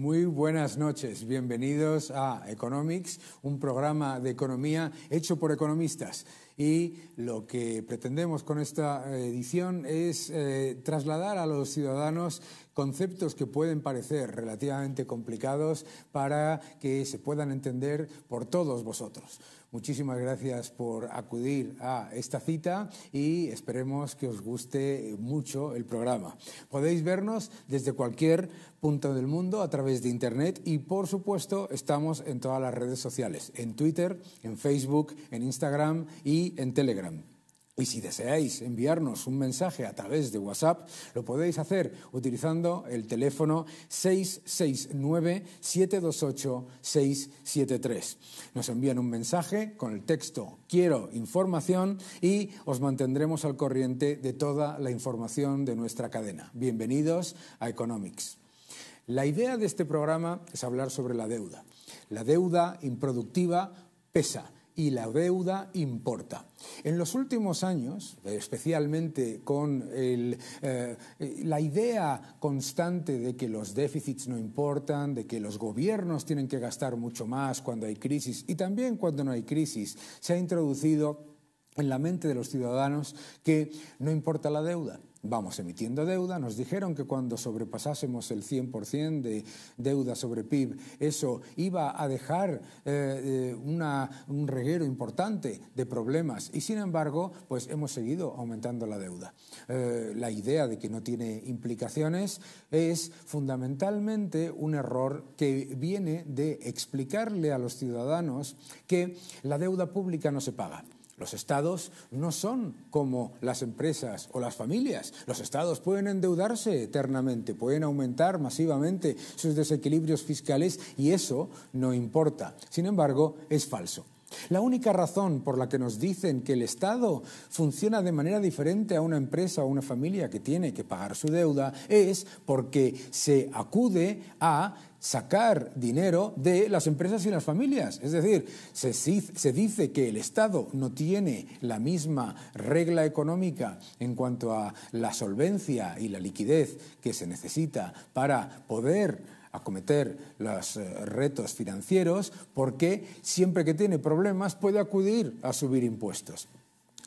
Muy buenas noches, bienvenidos a Economics, un programa de economía hecho por economistas. Y lo que pretendemos con esta eh, edición es eh, trasladar a los ciudadanos conceptos que pueden parecer relativamente complicados para que se puedan entender por todos vosotros. Muchísimas gracias por acudir a esta cita y esperemos que os guste mucho el programa. Podéis vernos desde cualquier punto del mundo a través de Internet y por supuesto estamos en todas las redes sociales, en Twitter, en Facebook, en Instagram y en Telegram. Y si deseáis enviarnos un mensaje a través de WhatsApp, lo podéis hacer utilizando el teléfono 669-728-673. Nos envían un mensaje con el texto Quiero información y os mantendremos al corriente de toda la información de nuestra cadena. Bienvenidos a Economics. La idea de este programa es hablar sobre la deuda. La deuda improductiva pesa y la deuda importa. En los últimos años, especialmente con eh, eh, la idea constante de que los déficits no importan, de que los gobiernos tienen que gastar mucho más cuando hay crisis y también cuando no hay crisis, se ha introducido en la mente de los ciudadanos que no importa la deuda, vamos emitiendo deuda. Nos dijeron que cuando sobrepasásemos el 100% de deuda sobre PIB, eso iba a dejar eh, eh, un reguero importante de problemas. Y sin embargo, pues hemos seguido aumentando la deuda. Eh, la idea de que no tiene implicaciones es fundamentalmente un error que viene de explicarle a los ciudadanos que la deuda pública no se paga. Los estados no son como las empresas o las familias. Los estados pueden endeudarse eternamente, pueden aumentar masivamente sus desequilibrios fiscales y eso no importa. Sin embargo, es falso. La única razón por la que nos dicen que el Estado funciona de manera diferente a una empresa o una familia que tiene que pagar su deuda es porque se acude a sacar dinero de las empresas y las familias. Es decir, se, se, dice que el Estado no tiene la misma regla económica en cuanto a la solvencia y la liquidez que se necesita para poder acometer los eh, retos financieros porque siempre que tiene problemas puede acudir a subir impuestos.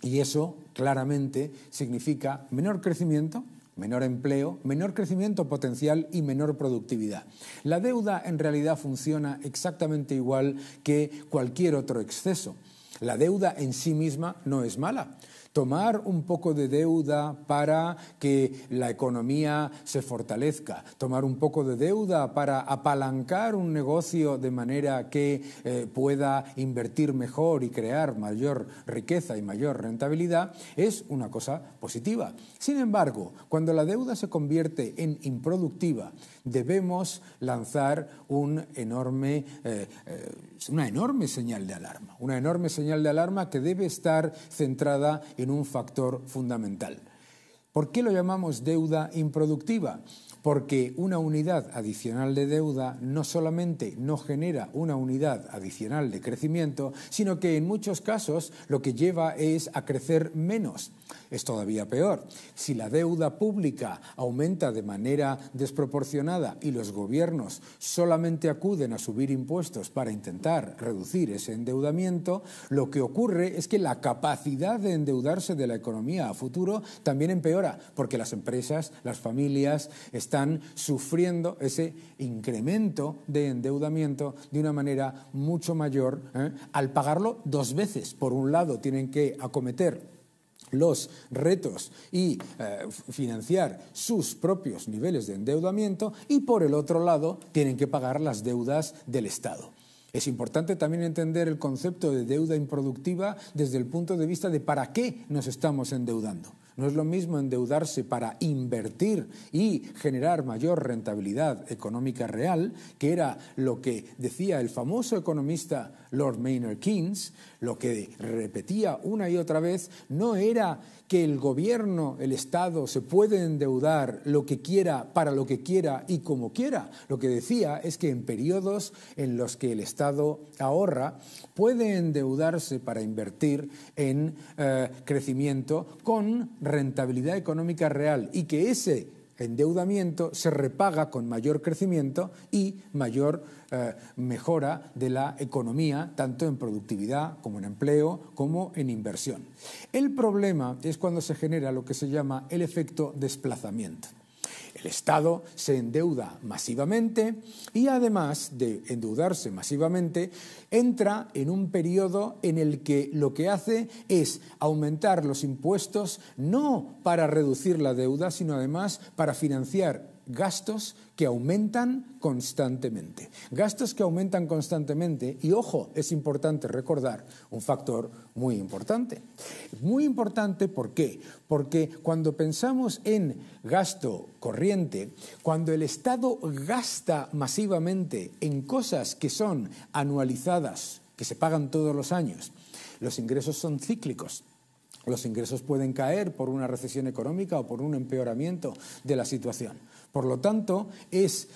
Y eso claramente significa menor crecimiento, menor empleo, menor crecimiento potencial y menor productividad. La deuda en realidad funciona exactamente igual que cualquier otro exceso. La deuda en sí misma no es mala tomar un poco de deuda para que la economía se fortalezca, tomar un poco de deuda para apalancar un negocio de manera que eh, pueda invertir mejor y crear mayor riqueza y mayor rentabilidad, es una cosa positiva. Sin embargo, cuando la deuda se convierte en improductiva, debemos lanzar un enorme, eh, eh, una enorme señal de alarma, una enorme señal de alarma que debe estar centrada en un factor fundamental. ¿Por qué lo llamamos deuda improductiva? Porque una unidad adicional de deuda no solamente no genera una unidad adicional de crecimiento, sino que en muchos casos lo que lleva es a crecer menos. Es todavía peor. Si la deuda pública aumenta de manera desproporcionada y los gobiernos solamente acuden a subir impuestos para intentar reducir ese endeudamiento, lo que ocurre es que la capacidad de endeudarse de la economía a futuro también empeora, porque las empresas, las familias están sufriendo ese incremento de endeudamiento de una manera mucho mayor ¿eh? al pagarlo dos veces. Por un lado, tienen que acometer los retos y eh, financiar sus propios niveles de endeudamiento y por el otro lado tienen que pagar las deudas del Estado. Es importante también entender el concepto de deuda improductiva desde el punto de vista de para qué nos estamos endeudando. No es lo mismo endeudarse para invertir y generar mayor rentabilidad económica real, que era lo que decía el famoso economista Lord Maynard Keynes, lo que repetía una y otra vez, no era que el gobierno, el Estado, se puede endeudar lo que quiera, para lo que quiera y como quiera. Lo que decía es que en periodos en los que el Estado ahorra, puede endeudarse para invertir en eh, crecimiento con rentabilidad económica real y que ese endeudamiento se repaga con mayor crecimiento y mayor eh, mejora de la economía, tanto en productividad como en empleo, como en inversión. El problema es cuando se genera lo que se llama el efecto desplazamiento. El Estado se endeuda masivamente y además de endeudarse masivamente, entra en un periodo en el que lo que hace es aumentar los impuestos no para reducir la deuda, sino además para financiar gastos que aumentan constantemente. Gastos que aumentan constantemente y, ojo, es importante recordar un factor muy importante. Muy importante, ¿por qué? Porque cuando pensamos en gasto corriente, cuando el Estado gasta masivamente en cosas que son anualizadas, que se pagan todos los años, los ingresos son cíclicos los ingresos pueden caer por una recesión económica o por un empeoramiento de la situación. Por lo tanto, es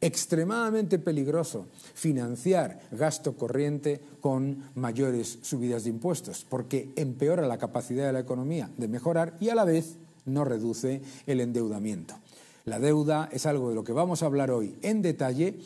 extremadamente peligroso financiar gasto corriente con mayores subidas de impuestos, porque empeora la capacidad de la economía de mejorar y a la vez no reduce el endeudamiento. La deuda es algo de lo que vamos a hablar hoy en detalle.